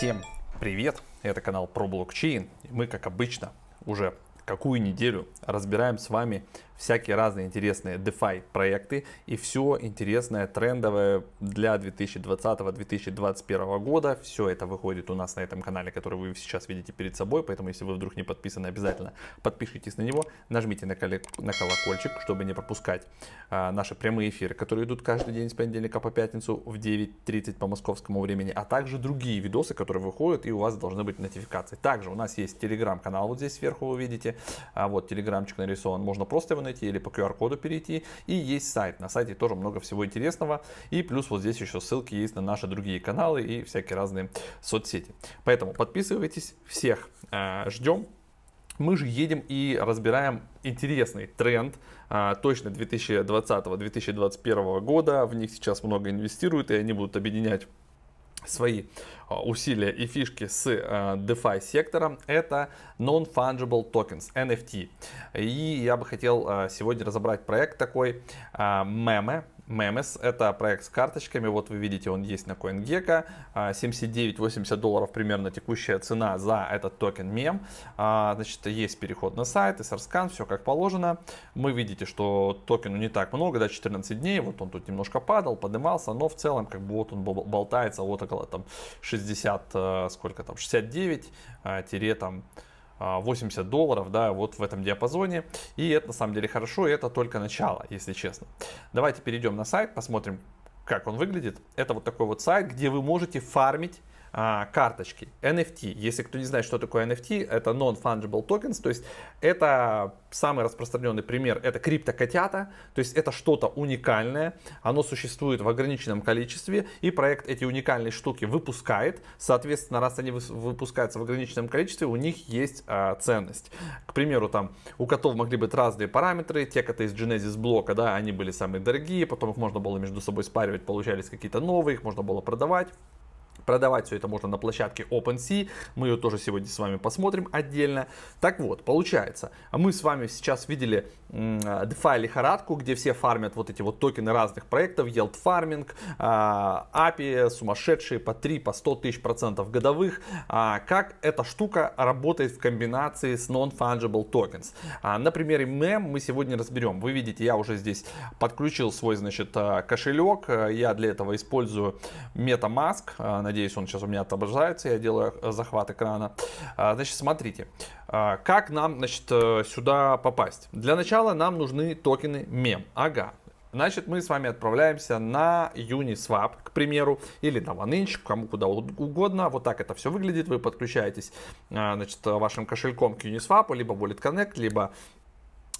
Всем привет! Это канал про блокчейн. Мы, как обычно, уже какую неделю разбираем с вами всякие разные интересные DeFi проекты и все интересное трендовое для 2020-2021 года. Все это выходит у нас на этом канале, который вы сейчас видите перед собой, поэтому если вы вдруг не подписаны, обязательно подпишитесь на него, нажмите на, кол- на колокольчик, чтобы не пропускать а, наши прямые эфиры, которые идут каждый день с понедельника по пятницу в 9.30 по московскому времени, а также другие видосы, которые выходят и у вас должны быть нотификации. Также у нас есть телеграм-канал вот здесь сверху вы видите, а вот телеграмчик нарисован, можно просто его найти или по QR-коду перейти. И есть сайт, на сайте тоже много всего интересного. И плюс вот здесь еще ссылки есть на наши другие каналы и всякие разные соцсети. Поэтому подписывайтесь, всех э, ждем. Мы же едем и разбираем интересный тренд, а, точно 2020-2021 года. В них сейчас много инвестируют, и они будут объединять свои а, усилия и фишки с а, DeFi сектором это Non-Fungible Tokens, NFT. И я бы хотел а, сегодня разобрать проект такой, мемы, Memes. Это проект с карточками. Вот вы видите, он есть на CoinGecko. 79-80 а, долларов примерно текущая цена за этот токен мем. А, значит, есть переход на сайт, SRScan, все как положено. Мы видите, что токену не так много, да, 14 дней. Вот он тут немножко падал, поднимался, но в целом как бы вот он болтается вот около там 60, э, сколько там, 69, э, тире там 80 а, долларов, да, вот в этом диапазоне. И это на самом деле хорошо, и это только начало, если честно. Давайте перейдем на сайт, посмотрим, как он выглядит. Это вот такой вот сайт, где вы можете фармить а, карточки, NFT. Если кто не знает, что такое NFT, это non-fungible tokens, то есть это самый распространенный пример, это криптокотята, то есть это что-то уникальное, оно существует в ограниченном количестве, и проект эти уникальные штуки выпускает, соответственно, раз они выпускаются в ограниченном количестве, у них есть а, ценность. К примеру, там у котов могли быть разные параметры, те коты из Genesis блока, да, они были самые дорогие, потом их можно было между собой спаривать, получались какие-то новые, их можно было продавать. Продавать все это можно на площадке OpenSea. Мы ее тоже сегодня с вами посмотрим отдельно. Так вот, получается, мы с вами сейчас видели э, DeFi лихорадку, где все фармят вот эти вот токены разных проектов, yield farming, э, API сумасшедшие по 3, по 100 тысяч процентов годовых. А как эта штука работает в комбинации с non-fungible tokens? А, на примере MEM мы сегодня разберем. Вы видите, я уже здесь подключил свой, значит, э, кошелек. Я для этого использую MetaMask Надеюсь, он сейчас у меня отображается. Я делаю э, захват экрана. А, значит, смотрите. А, как нам, значит, э, сюда попасть? Для начала нам нужны токены мем. Ага. Значит, мы с вами отправляемся на Uniswap, к примеру, или на OneInch, кому куда угодно. Вот так это все выглядит. Вы подключаетесь а, значит, вашим кошельком к Uniswap, либо Wallet Connect, либо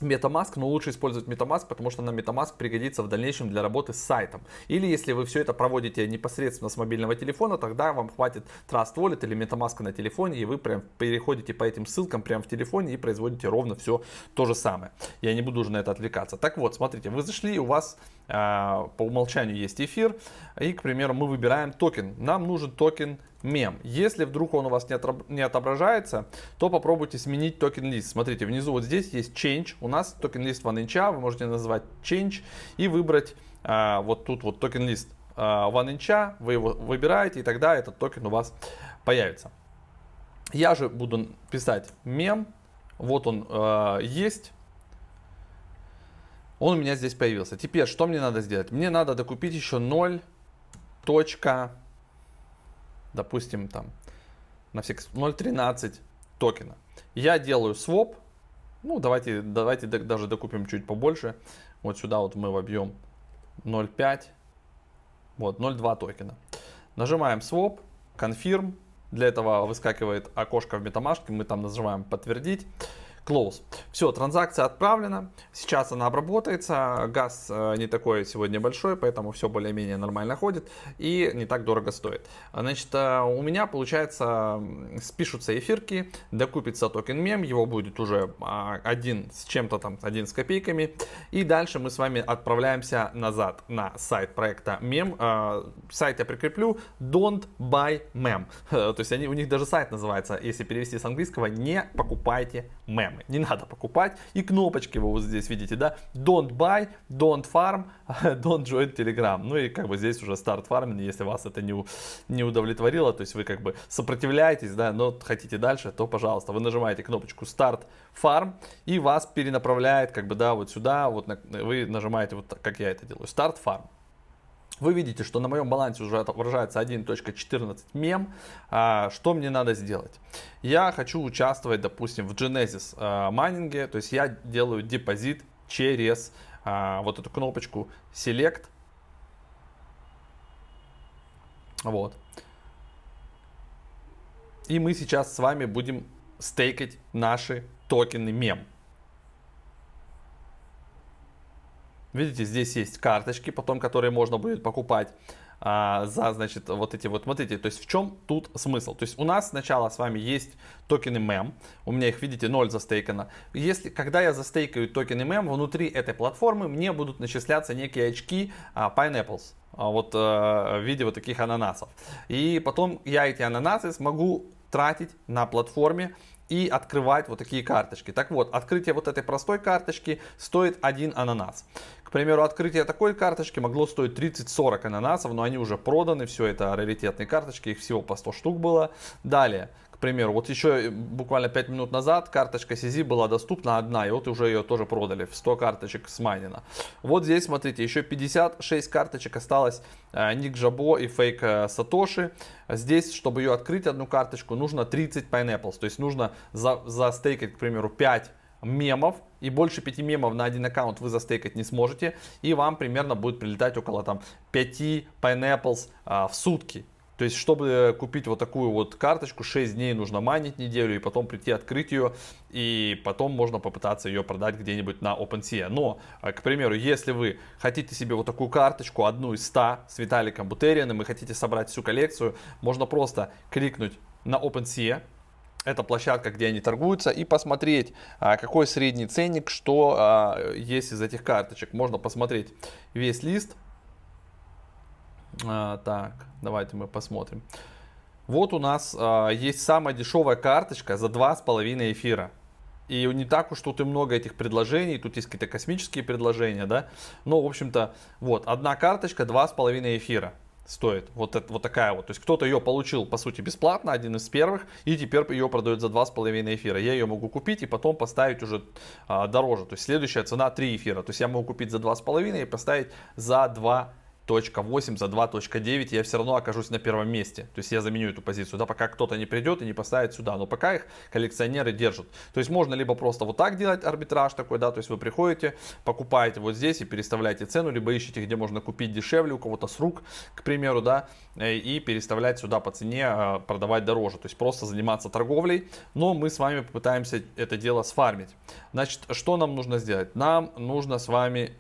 MetaMask, но лучше использовать MetaMask, потому что на MetaMask пригодится в дальнейшем для работы с сайтом. Или если вы все это проводите непосредственно с мобильного телефона, тогда вам хватит Trust Wallet или MetaMask на телефоне, и вы прям переходите по этим ссылкам прямо в телефоне и производите ровно все то же самое. Я не буду уже на это отвлекаться. Так вот, смотрите, вы зашли, у вас э, по умолчанию есть эфир, и, к примеру, мы выбираем токен. Нам нужен токен мем. Если вдруг он у вас не отображается, то попробуйте сменить токен лист. Смотрите, внизу вот здесь есть change. У нас токен лист OneInch, вы можете назвать change и выбрать а, вот тут вот токен лист а, OneInch, вы его выбираете, и тогда этот токен у вас появится. Я же буду писать мем, вот он э, есть. Он у меня здесь появился. Теперь, что мне надо сделать? Мне надо докупить еще 0.1 допустим, там, на всякий 0.13 токена. Я делаю своп, ну, давайте, давайте даже докупим чуть побольше. Вот сюда вот мы вобьем 0.5, вот, 0.2 токена. Нажимаем своп, конфирм. Для этого выскакивает окошко в метамашке. мы там нажимаем подтвердить close. Все, транзакция отправлена, сейчас она обработается, газ э, не такой сегодня большой, поэтому все более-менее нормально ходит и не так дорого стоит. Значит, э, у меня получается спишутся эфирки, докупится токен мем, его будет уже а, один с чем-то там, один с копейками. И дальше мы с вами отправляемся назад на сайт проекта мем. Э, сайт я прикреплю don't buy mem. То есть они, у них даже сайт называется, если перевести с английского, не покупайте мем покупаемый. Не надо покупать. И кнопочки вы вот здесь видите, да? Don't buy, don't farm, don't join Telegram. Ну и как бы здесь уже старт фарминг, если вас это не, не удовлетворило, то есть вы как бы сопротивляетесь, да, но хотите дальше, то пожалуйста, вы нажимаете кнопочку старт фарм и вас перенаправляет как бы, да, вот сюда, вот на, вы нажимаете вот так, как я это делаю, старт фарм. Вы видите, что на моем балансе уже отображается 1.14 мем. А, что мне надо сделать? Я хочу участвовать, допустим, в Genesis а, майнинге, то есть я делаю депозит через а, вот эту кнопочку Select. Вот. И мы сейчас с вами будем стейкать наши токены мем. Видите, здесь есть карточки, потом которые можно будет покупать а, за, значит, вот эти вот, смотрите, то есть в чем тут смысл? То есть у нас сначала с вами есть токены MEM, у меня их, видите, 0 застейкано. Если, когда я застейкаю токены MEM, внутри этой платформы мне будут начисляться некие очки а, Pineapples, а, вот а, в виде вот таких ананасов. И потом я эти ананасы смогу тратить на платформе и открывать вот такие карточки. Так вот, открытие вот этой простой карточки стоит один ананас. К примеру, открытие такой карточки могло стоить 30-40 ананасов, но они уже проданы, все это раритетные карточки, их всего по 100 штук было. Далее, примеру, вот еще э, буквально 5 минут назад карточка CZ была доступна одна, и вот уже ее тоже продали в 100 карточек с майнина. Вот здесь, смотрите, еще 56 карточек осталось э, Ник Жабо и фейк э, Сатоши. Здесь, чтобы ее открыть, одну карточку, нужно 30 Pineapples, то есть нужно за, застейкать, к примеру, 5 мемов, и больше 5 мемов на один аккаунт вы застейкать не сможете, и вам примерно будет прилетать около там 5 Pineapples а, в сутки. То есть, чтобы э, купить вот такую вот карточку, 6 дней нужно майнить неделю и потом прийти открыть ее, и потом можно попытаться ее продать где-нибудь на OpenSea. Но, э, к примеру, если вы хотите себе вот такую карточку, одну из 100 с Виталиком Бутериным, и хотите собрать всю коллекцию, можно просто кликнуть на OpenSea, это площадка, где они торгуются, и посмотреть, а, какой средний ценник, что а, есть из этих карточек. Можно посмотреть весь лист, а, так, давайте мы посмотрим. Вот у нас а, есть самая дешевая карточка за 2,5 эфира. И не так уж тут и много этих предложений. Тут есть какие-то космические предложения, да. Но, в общем-то, вот, одна карточка 2,5 эфира стоит. Вот, это, вот такая вот. То есть кто-то ее получил, по сути, бесплатно, один из первых, и теперь ее продают за 2,5 эфира. Я ее могу купить и потом поставить уже а, дороже. То есть следующая цена 3 эфира. То есть я могу купить за 2,5 и поставить за 2 2.8 за 2.9 я все равно окажусь на первом месте. То есть я заменю эту позицию, да, пока кто-то не придет и не поставит сюда. Но пока их коллекционеры держат. То есть можно либо просто вот так делать арбитраж такой, да, то есть вы приходите, покупаете вот здесь и переставляете цену, либо ищете, где можно купить дешевле у кого-то с рук, к примеру, да, и переставлять сюда по цене, а, продавать дороже. То есть просто заниматься торговлей. Но мы с вами попытаемся это дело сфармить. Значит, что нам нужно сделать? Нам нужно с вами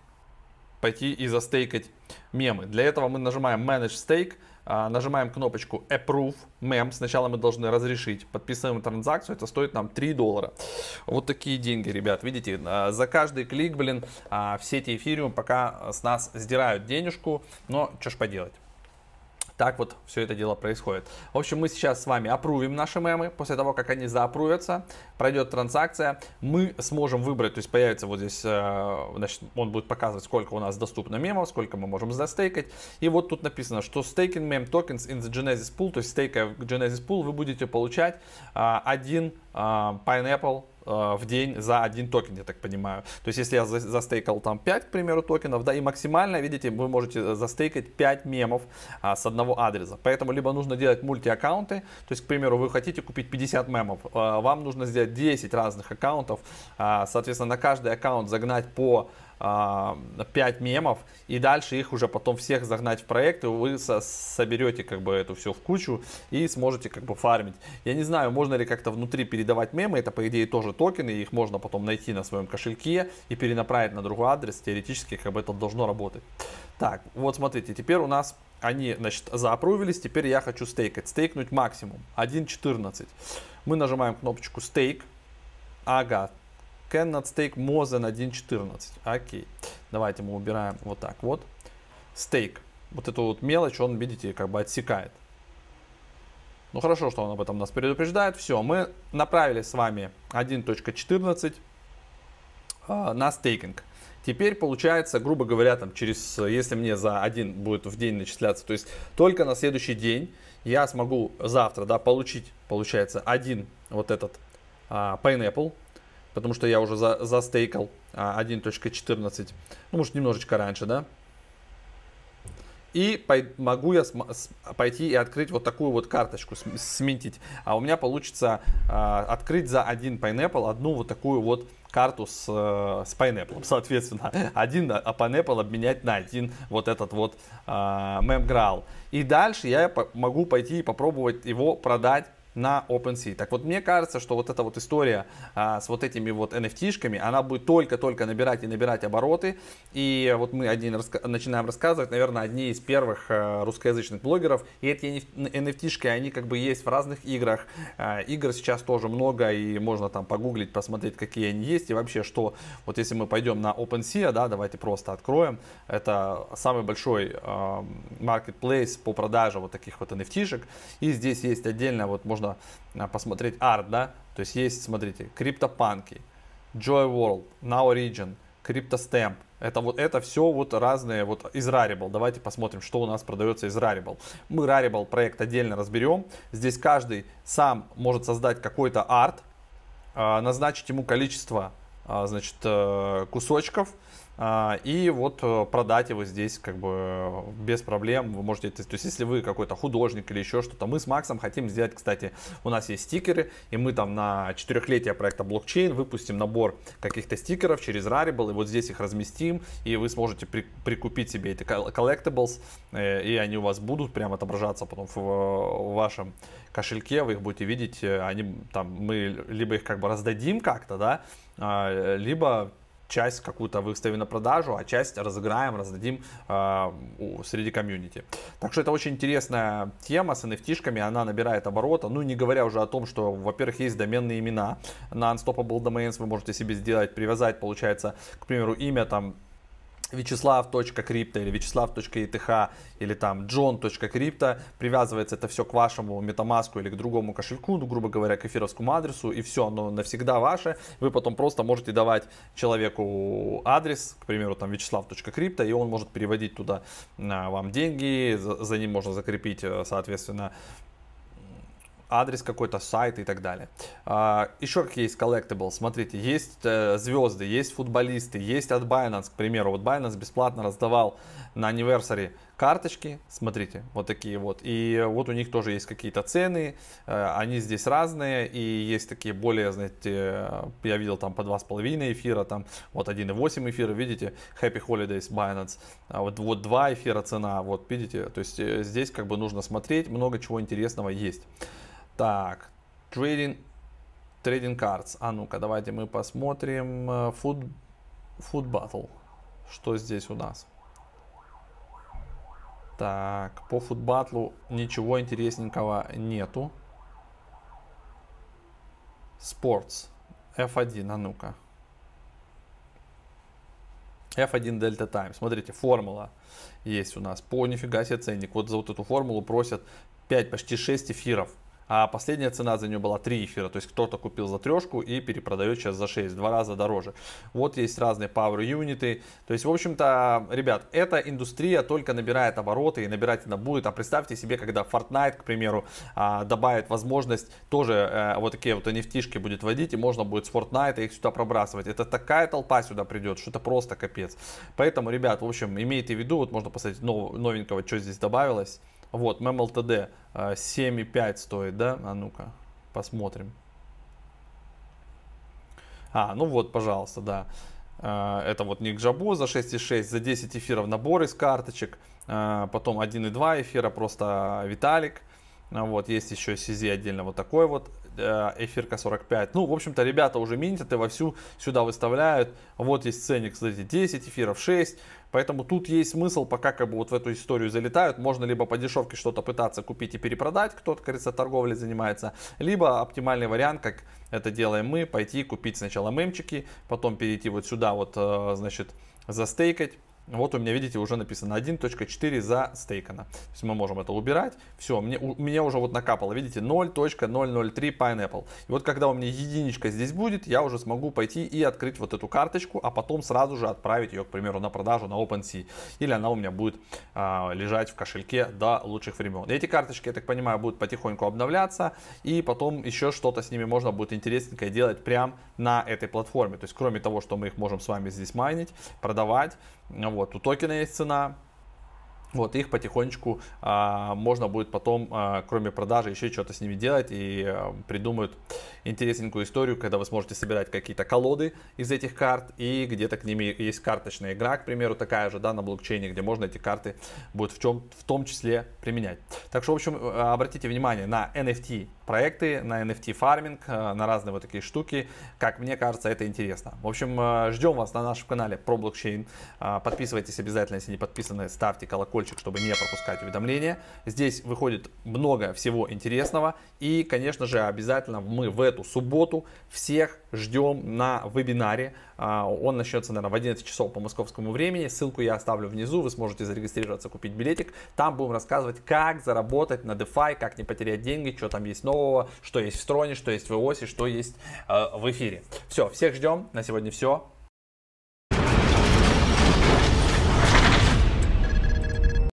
пойти и застейкать мемы. Для этого мы нажимаем Manage Stake, а, нажимаем кнопочку Approve Mem. Сначала мы должны разрешить. Подписываем транзакцию, это стоит нам 3 доллара. Вот такие деньги, ребят, видите, а, за каждый клик, блин, а, в сети эфириум пока с нас сдирают денежку, но что ж поделать так вот все это дело происходит. В общем, мы сейчас с вами опрувим наши мемы. После того, как они заопрувятся, пройдет транзакция, мы сможем выбрать, то есть появится вот здесь, э, значит, он будет показывать, сколько у нас доступно мемов, сколько мы можем застейкать. И вот тут написано, что staking мем tokens in the Genesis pool, то есть стейка в Genesis pool, вы будете получать а, один а, Pineapple Э, в день за один токен, я так понимаю. То есть, если я застейкал там 5, к примеру, токенов, да, и максимально, видите, вы можете э, застейкать 5 мемов а, с одного адреса. Поэтому либо нужно делать мультиаккаунты, то есть, к примеру, вы хотите купить 50 мемов, а, вам нужно сделать 10 разных аккаунтов, а, соответственно, на каждый аккаунт загнать по а, 5 мемов, и дальше их уже потом всех загнать в проект, и вы со соберете как бы эту всю в кучу и сможете как бы фармить. Я не знаю, можно ли как-то внутри передавать мемы, это по идее тоже токены, их можно потом найти на своем кошельке и перенаправить на другой адрес, теоретически как бы это должно работать. Так, вот смотрите, теперь у нас они, значит, заапрувились, теперь я хочу стейкать, стейкнуть максимум, 1.14. Мы нажимаем кнопочку стейк, ага, Cannot stake more than 1.14. Окей. Давайте мы убираем вот так вот. Стейк. Вот эту вот мелочь он, видите, как бы отсекает. Ну хорошо, что он об этом нас предупреждает. Все, мы направили с вами 1.14 э, а, на стейкинг. Теперь получается, грубо говоря, там через, если мне за один будет в день начисляться, то есть только на следующий день я смогу завтра, да, получить, получается, один вот этот а, Pineapple, потому что я уже за, застейкал 1.14, а, ну, может, немножечко раньше, да. И пой, могу я пойти и открыть вот такую вот карточку, сминтить. А у меня получится э, открыть за один Pineapple одну вот такую вот карту с, э, с Pineapple. Соответственно, один а Pineapple обменять на один вот этот вот э, Memgraal. И дальше я могу пойти и попробовать его продать на OpenSea. Так вот, мне кажется, что вот эта вот история а, с вот этими вот NFT-шками, она будет только-только набирать и набирать обороты. И вот мы один раска- начинаем рассказывать, наверное, одни из первых а, русскоязычных блогеров. И эти NFT-шки, они как бы есть в разных играх. А, игр сейчас тоже много, и можно там погуглить, посмотреть, какие они есть. И вообще, что вот если мы пойдем на OpenSea, да, давайте просто откроем. Это самый большой а, marketplace по продаже вот таких вот NFT-шек. И здесь есть отдельно, вот можно можно а, посмотреть арт, да, то есть есть, смотрите, криптопанки, Joy World, Now Origin, CryptoStamp, это вот это все вот разные вот из Rarible. Давайте посмотрим, что у нас продается из Rarible. Мы Rarible проект отдельно разберем. Здесь каждый сам может создать какой-то арт, а, назначить ему количество а, значит, э, кусочков, а, и вот э, продать его здесь как бы э, без проблем. Вы можете, то есть если вы какой-то художник или еще что-то, мы с Максом хотим сделать, кстати, у нас есть стикеры, и мы там на четырехлетие проекта блокчейн выпустим набор каких-то стикеров через Rarible, и вот здесь их разместим, и вы сможете при, прикупить себе эти collectibles, э, и они у вас будут прям отображаться потом в, в вашем кошельке, вы их будете видеть, они там, мы либо их как бы раздадим как-то, да, а, либо часть какую-то выставим на продажу, а часть разыграем, раздадим э, среди комьюнити. Так что это очень интересная тема с NFT, она набирает оборота, ну не говоря уже о том, что, во-первых, есть доменные имена на Unstoppable Domains, вы можете себе сделать, привязать, получается, к примеру, имя там Вячеслав.крипто или Вячеслав.итх или там John.крипто привязывается это все к вашему метамаску или к другому кошельку, ну, грубо говоря, к эфировскому адресу, и все, оно навсегда ваше. Вы потом просто можете давать человеку адрес, к примеру, там Вячеслав.крипто, и он может переводить туда а, вам деньги, за ним можно закрепить, э, соответственно, адрес какой-то, сайт и так далее. А, еще какие есть коллектабл, смотрите, есть э, звезды, есть футболисты, есть от Binance, к примеру, вот Binance бесплатно раздавал на Anniversary карточки, смотрите, вот такие вот, и вот у них тоже есть какие-то цены, э, они здесь разные, и есть такие более, знаете, я видел там по 2,5 эфира, там вот 1,8 эфира, видите, Happy Holidays Binance, а вот, вот 2 эфира цена, вот видите, то есть э, здесь как бы нужно смотреть, много чего интересного есть. Так, трейдинг, трейдинг cards. А ну-ка, давайте мы посмотрим food, э, food battle. Что здесь у нас? Так, по футбатлу ничего интересненького нету. Sports. F1, а ну-ка. F1 Delta Time. Смотрите, формула есть у нас. По нифига себе ценник. Вот за вот эту формулу просят 5, почти 6 эфиров а последняя цена за нее была 3 эфира, то есть кто-то купил за трешку и перепродает сейчас за 6, два раза дороже. Вот есть разные power юниты, то есть, в общем-то, ребят, эта индустрия только набирает обороты и набирать она будет, а представьте себе, когда Fortnite, к примеру, а, добавит возможность тоже э, вот такие вот NFT будет водить, и можно будет с Fortnite их сюда пробрасывать. Это такая толпа сюда придет, что это просто капец. Поэтому, ребят, в общем, имейте в виду, вот можно посмотреть новенького, что здесь добавилось. Вот, MemLTD 7,5 э, стоит, да? А ну-ка, посмотрим. А, ну вот, пожалуйста, да. Э, это вот Ник Джабо за 6,6, за 10 эфиров набор из карточек. Э, потом 1,2 эфира просто Виталик. А вот, есть еще CZ отдельно вот такой вот, э, эфирка 45. Ну, в общем-то, ребята уже минтят и вовсю сюда выставляют. Вот есть ценник, смотрите, 10 эфиров, 6. Поэтому тут есть смысл, пока как бы вот в эту историю залетают. Можно либо по дешевке что-то пытаться купить и перепродать, кто, -то, кажется, торговлей занимается. Либо оптимальный вариант, как это делаем мы, пойти купить сначала мемчики, потом перейти вот сюда вот, э, значит, застейкать вот у меня, видите, уже написано 1.4 за стейкана. То есть мы можем это убирать. Все, мне, у меня уже вот накапало, видите, 0.003 Pineapple. И вот когда у меня единичка здесь будет, я уже смогу пойти и открыть вот эту карточку, а потом сразу же отправить ее, к примеру, на продажу на OpenSea. Или она у меня будет а, лежать в кошельке до лучших времен. Эти карточки, я так понимаю, будут потихоньку обновляться. И потом еще что-то с ними можно будет интересненькое делать прямо на этой платформе. То есть кроме того, что мы их можем с вами здесь майнить, продавать, вот, у токена есть цена, вот их потихонечку а, можно будет потом, а, кроме продажи, еще что-то с ними делать и а, придумают интересненькую историю, когда вы сможете собирать какие-то колоды из этих карт и где-то к ними есть карточная игра, к примеру, такая же, да, на блокчейне, где можно эти карты будет в чем, в том числе применять. Так что, в общем, а, обратите внимание на NFT проекты, на NFT фарминг, а, на разные вот такие штуки. Как мне кажется, это интересно. В общем, а, ждем вас на нашем канале про блокчейн. Подписывайтесь обязательно, если не подписаны, ставьте колокольчик колокольчик, чтобы не пропускать уведомления. Здесь выходит много всего интересного. И, конечно же, обязательно мы в эту субботу всех ждем на вебинаре. А, он начнется, наверное, в 11 часов по московскому времени. Ссылку я оставлю внизу, вы сможете зарегистрироваться, купить билетик. Там будем рассказывать, как заработать на DeFi, как не потерять деньги, что там есть нового, что есть в строне, что есть в EOS, что есть э, в эфире. Все, всех ждем. На сегодня все.